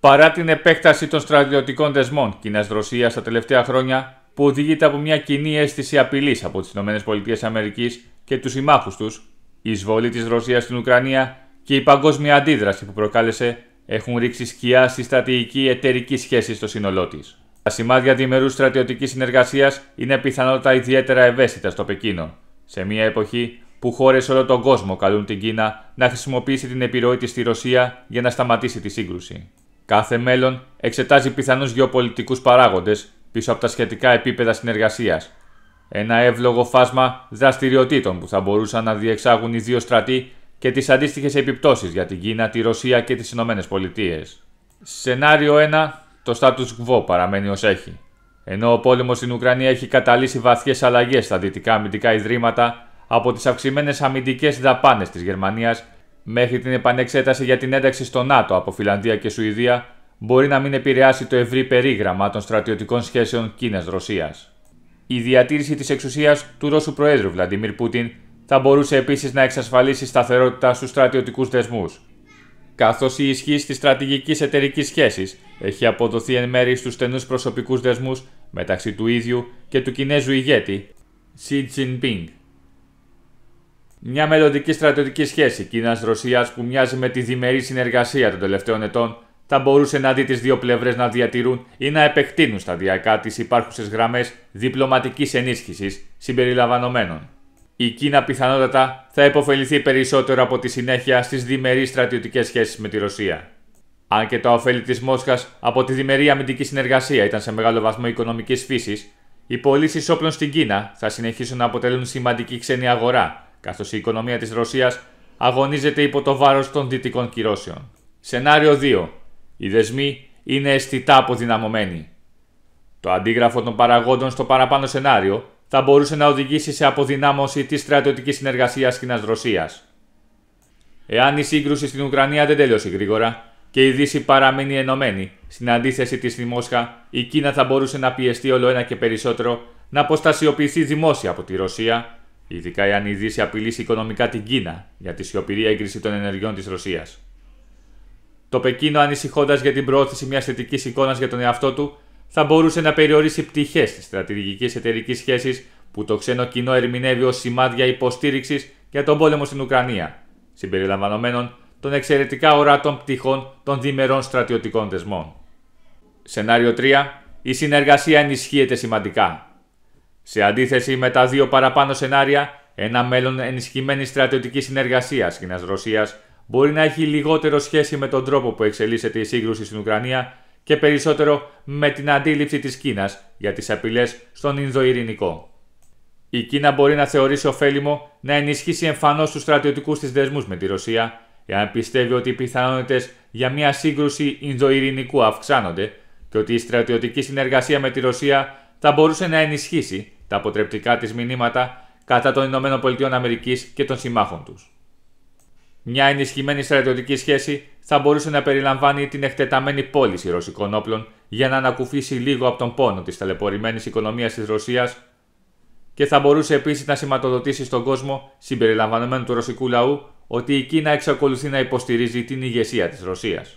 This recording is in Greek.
παρά την επέκταση των στρατιωτικών δεσμών Κίνα-Ρωσία τα τελευταία χρόνια, που οδηγείται από μια κοινή αίσθηση απειλής από τις ΗΠΑ και τους συμμάχους τους, η εισβολή της Ρωσίας στην Ουκρανία και η παγκόσμια αντίδραση που προκάλεσε έχουν ρίξει σκιά στη στρατηγική εταιρική σχέση στο σύνολό της. Τα σημάδια διμερούς στρατιωτικής συνεργασίας είναι πιθανότατα ιδιαίτερα ευαίσθητα στο Πεκίνο, σε μια εποχή που χώρες όλο τον κόσμο καλούν την Κίνα να χρησιμοποιήσει την επιρροή της στη Ρωσία για να σταματήσει τη σύγκρουση. Κάθε μέλλον εξετάζει πιθανούς γεωπολιτικούς παράγοντες πίσω από τα σχετικά επίπεδα συνεργασίας. Ένα εύλογο φάσμα δραστηριοτήτων που θα μπορούσαν να διεξάγουν οι δύο στρατοί και τις αντίστοιχες επιπτώσεις για την Κίνα, τη Ρωσία και τις Ηνωμένες Πολιτείες. Σενάριο 1. Το status quo παραμένει ως έχει. Ενώ ο πόλεμος στην Ουκρανία έχει καταλύσει βαθιές αλλαγές στα δυτικά αμυντικά ιδρύματα από τις αυξημένες αμυντικές δαπάνες της Γερμανίας μέχρι την επανεξέταση για την ένταξη στο ΝΑΤΟ από Φιλανδία και Σουηδία μπορεί να μην επηρεάσει το ευρύ περίγραμμα των στρατιωτικών σχέσεων Κίνα-Ρωσία. Η διατήρηση της εξουσίας του Ρώσου Προέδρου Βλαντιμίρ Πούτιν θα μπορούσε επίσης να εξασφαλίσει σταθερότητα στους στρατιωτικούς δεσμούς. Καθώς η ισχύ της στρατηγικής εταιρικής σχέσης έχει αποδοθεί εν μέρη στους στενούς προσωπικούς δεσμούς μεταξύ του ίδιου και του Κινέζου ηγέτη Xi Jinping. Μια μελλοντική στρατιωτική σχέση Κίνα-Ρωσία που μοιάζει με τη διμερή συνεργασία των τελευταίων ετών θα μπορούσε να δει τις δύο πλευρές να διατηρούν ή να επεκτείνουν σταδιακά τις υπάρχουσες γραμμές διπλωματικής ενίσχυσης συμπεριλαμβανομένων. Η Κίνα πιθανότατα θα υποφεληθεί περισσότερο από τη συνέχεια στις διμερείς στρατιωτικές σχέσεις με τη Ρωσία. Αν και τα ωφέλη της Μόσχας από τη διμερή αμυντική συνεργασία ήταν σε μεγάλο βαθμό οικονομικής φύσης, οι πωλήσεις όπλων στην Κίνα θα συνεχίσουν να αποτελούν σημαντική ξένη αγορά καθώς η οικονομία της Ρωσίας αγωνίζεται υπό το βάρος των δυτικών κυρώσεων. Σενάριο 2. Οι δεσμοί είναι αισθητά αποδυναμωμένοι. Το αντίγραφο των παραγόντων στο παραπάνω σενάριο θα μπορούσε να οδηγήσει σε αποδυνάμωση της στρατιωτικής συνεργασίας Κίνα-Ρωσία. Εάν η σύγκρουση στην Ουκρανία δεν τέλειωσε γρήγορα και η Δύση παραμένει ενωμένη, στην αντίθεση της στη Μόσχα, η Κίνα θα μπορούσε να πιεστεί όλο ένα και περισσότερο να αποστασιοποιηθεί δημόσια από τη Ρωσία Ειδικά εάν η Δύση απειλήσει οικονομικά την Κίνα για τη σιωπηρή έγκριση των ενεργειών της Ρωσίας. Το Πεκίνο, ανησυχώντας για την προώθηση μιας θετικής εικόνας για τον εαυτό του, θα μπορούσε να περιορίσει πτυχές της στρατηγικής εταιρικής σχέσης που το ξένο κοινό ερμηνεύει ως σημάδια υποστήριξης για τον πόλεμο στην Ουκρανία, συμπεριλαμβανομένων των εξαιρετικά ορατών πτυχών των διμερών στρατιωτικών δεσμών. Σενάριο 3. Η συνεργασία ενισχύεται σημαντικά. Σε αντίθεση με τα δύο παραπάνω σενάρια, ένα μέλλον ενισχυμένη στρατιωτική συνεργασία Κίνα-Ρωσία μπορεί να έχει λιγότερο σχέση με τον τρόπο που εξελίσσεται η σύγκρουση στην Ουκρανία και περισσότερο με την αντίληψη της Κίνας για τις απειλές στον Ινδοειρηνικό. Η Κίνα μπορεί να θεωρήσει ωφέλιμο να ενισχύσει εμφανώς τους στρατιωτικούς της δεσμούς με τη Ρωσία, εάν πιστεύει ότι οι πιθανότητες για μια σύγκρουση Ινδοειρηνικού αυξάνονται και ότι η στρατιωτική συνεργασία με τη Ρωσία θα μπορούσε να ενισχύσει τα αποτρεπτικά της μηνύματα κατά των ΗΠΑ και των συμμάχων τους. Μια ενισχυμένη στρατιωτική σχέση θα μπορούσε να περιλαμβάνει την εκτεταμένη πώληση ρωσικών όπλων για να ανακουφίσει λίγο από τον πόνο της ταλαιπωρημένης οικονομίας της Ρωσίας και θα μπορούσε επίσης να σηματοδοτήσει στον κόσμο, συμπεριλαμβανομένου του ρωσικού λαού, ότι η Κίνα εξακολουθεί να υποστηρίζει την ηγεσία της Ρωσίας.